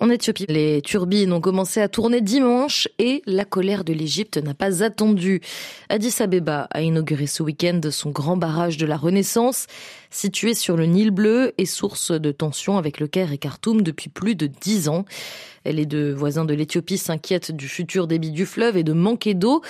En Éthiopie, les turbines ont commencé à tourner dimanche et la colère de l'Égypte n'a pas attendu. Addis Abeba a inauguré ce week-end son grand barrage de la Renaissance, situé sur le Nil Bleu et source de tensions avec le Caire et Khartoum depuis plus de dix ans. Les deux voisins de l'Éthiopie s'inquiètent du futur débit du fleuve et de manquer d'eau.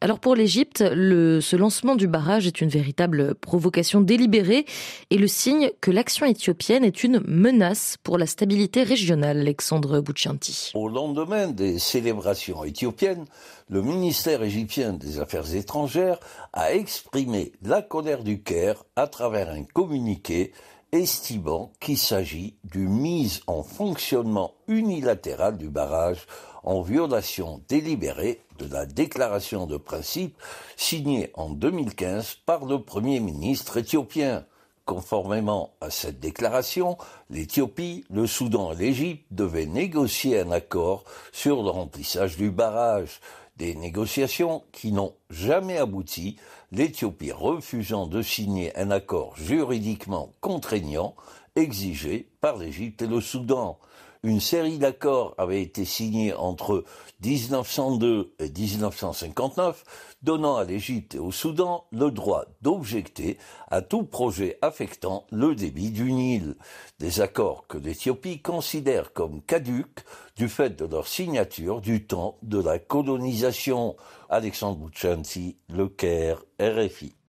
Alors pour l'Égypte, ce lancement du barrage est une véritable provocation délibérée et le signe que l'action éthiopienne est une menace pour la stabilité régionale. Alexandre Bouchanti. Au lendemain des célébrations éthiopiennes, le ministère égyptien des Affaires étrangères a exprimé la colère du Caire à travers un communiqué estimant qu'il s'agit d'une mise en fonctionnement unilatérale du barrage en violation délibérée de la déclaration de principe signée en 2015 par le Premier ministre éthiopien. Conformément à cette déclaration, l'Éthiopie, le Soudan et l'Égypte devaient négocier un accord sur le remplissage du barrage. Des négociations qui n'ont jamais abouti, l'Éthiopie refusant de signer un accord juridiquement contraignant exigée par l'Égypte et le Soudan. Une série d'accords avait été signée entre 1902 et 1959, donnant à l'Égypte et au Soudan le droit d'objecter à tout projet affectant le débit du Nil. Des accords que l'Éthiopie considère comme caduques du fait de leur signature du temps de la colonisation. Alexandre Bouchansi, Le Caire, RFI.